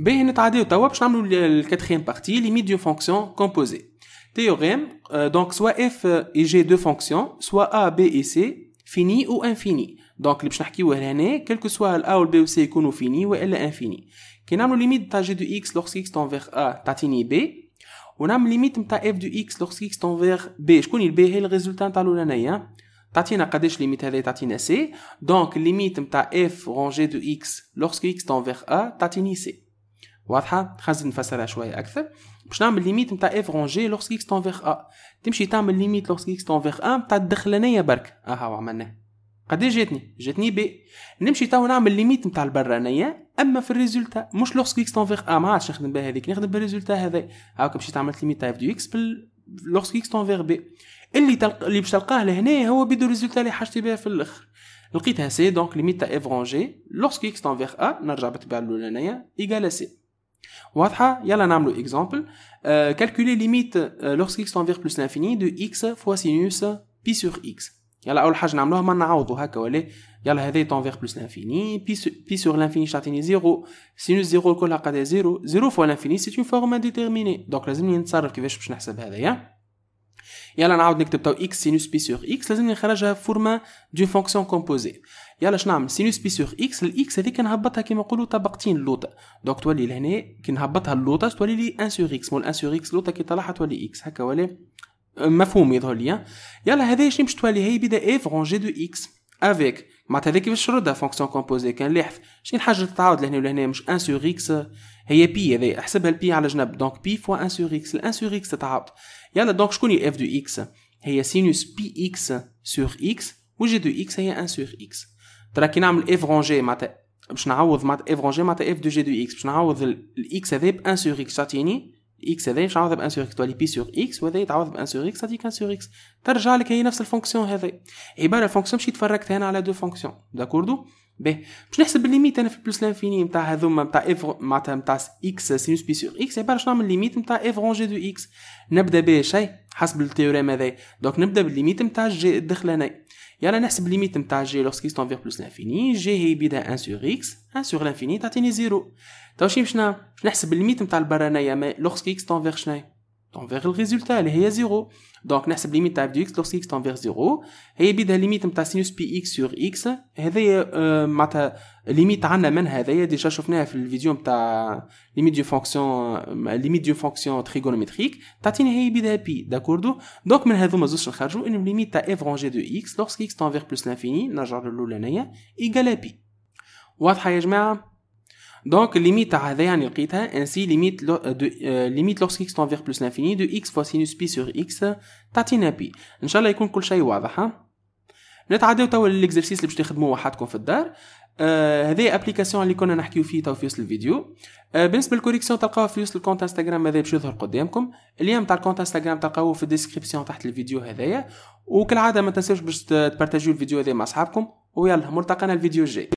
B est la quatrième partie, limite d'une fonction composée. Le euh, donc soit f et g deux fonctions soit a, b et c, finis ou infini. Donc, les pchakis ou les quel soit l'a ou b ou c fini ou elle est infinie. de g de x lorsque x tend vers a, tatini b. On a un limite de f de x lorsque x tend vers b. Je sais que le résultat est c. Donc, le limite de f ou de x lorsque x tend vers a, tatini c. واضحه خلينا نفسرها شويه اكثر باش نعمل ليميت نتاع اف جي لوغسك اكس فيغ ا تمشي تعمل ليميت لوغسك اكس فيغ ا نتاع الدخلانيه برك اها عملناه قد جاتني جاتني بي نمشي تو نعمل ليميت نتاع البرانيه اما في الريزولتا مش لوغسك اكس فيغ ا ما عادش نخدم بها هذيك نخدم بالريزولتا هذا هاكا مشيت عملت ليميت تاع اف دو اكس بال لوغسك اكس فيغ بي اللي تلق... اللي باش تلقاه لهنا هو بيدو ريزولتا اللي حاجتي بها في الاخر لقيتها سي دونك ليميت تاع اف جي لوغسك اكس فيغ ا نرجع بالطبيعه الاولانيه ايكال سي واضحه يلا نعملو اكزامبل كالكولي ليميت لوغسك اكس تنفيغ بلس لانفيني دو اكس فوا سينوس بي سور اكس يلا اول حاجه نعملوها ما نعوضو هكا ولا يلا هذه تنفيغ بلس لانفيني بي سور لانفيني شتعطيني زيرو سينوس زيرو كلها قادها زيرو زيرو فوا لانفيني سي اون فورم انديتيرميني دونك لازمني نتصرف كيفاش باش نحسب هذايا يلا نعاود نكتب تو اكس سينوس بي سور اكس لازم نخرجها فورما دو فونكسيون كومبوزي يلا شنو نعمل سينوس بي سور اكس الاكس هذيك نهبطها كيما نقولوا طبقتين لوطا دونك تولي لهنا كي نهبطها اللوطا تولي لي ان سور اكس مول ان سور اكس لوطا كي طلعها تولي اكس هكا ولا مفهوم يظهر لي يلا هذا شنو باش تولي هي بدا اف رونجي دو اكس افيك معناتها هذاك كيفاش تردها فونكسيون كومبوزي كان لحف شنو حاجه تتعاود لهنا ولهنا مش ان سور اكس هي بي هذا احسبها البي على جنب دونك بي فوا ان سور اكس الان سور اكس تتعاود يلا دونك شكون هي اف دو اكس هي سينوس بي اكس سور اكس و جي دو اكس هي ان سور اكس ترا كي نعمل اف رونجي معناتها باش نعوض معناتها اف رونجي معناتها اف دو جي دو اكس باش نعوض الاكس هذا بان سور اكس تعطيني اكس هذا يتعوض تولي بي سور اكس وهذا يتعوض بانسور اكس هذيك انسور اكس ترجع لك هي نفس الفونكسيون هذه عباره الفونكسيون مشي تفركت انا على دو فونكسيون داكوردو به باش نحسب الليميت انا في بلس لانفيني نتاع هذوما نتاع اف معناتها نتاع اكس سينوس بي سور اكس عباره شنو نعمل الليميت نتاع اف رونجي دو اكس نبدا به شي حسب التيوريم هذا دونك نبدا بالليميت نتاع الدخل الدخلاني يلا نحسب ليميت نتاع جي لوسكي تون فيغ بلوس لانفيني جي هي بدا ان سور اكس ان سور لانفيني تعطيني زيرو تو شي نحسب ليميت نتاع البرانيه لوسكي اكس تون فيغ شناهي تون فيغ الريزولتا اللي هي زيرو دونك نحسب ليميت تاع دو اكس لوغس اكس تون فيغ زيرو هي بيدها ليميت نتاع سينوس بي اكس سور اكس هذايا اه معناتها ليميت عندنا من هذايا ديجا شفناها في الفيديو نتاع ليميت دو فونكسيون ليميت دو فونكسيون تريغونومتريك تعطيني هي بيدها بي داكوردو دونك من هذوما زوج نخرجوا انه ليميت تاع اف رونجي دو اكس لوغس اكس تون فيغ بلوس لانفيني نرجع للاولانيه ايكال بي واضحه يا جماعه Donc, limite à ainsi, limite, euh, euh, limite lorsqu'x tend vers plus l'infini de x fois sinus pi sur x, تعطينا بي. ان شاء الله يكون كل شيء واضح. نتعداو توا للاكزرسيس اللي باش تخدموا وحدكم في الدار. آه هذه ابليكاسيون اللي كنا نحكيو فيه توا في وسط الفيديو آه بالنسبه للكوريكسيون تلقاوها في وسط الكونت انستغرام هذا باش يظهر قدامكم اليوم تاع الكونت انستغرام تلقاوه في الديسكريبسيون تحت الفيديو هذايا وكالعاده ما تنساوش باش تبارتاجيو الفيديو هذا مع اصحابكم ويلا ملتقانا الفيديو الجاي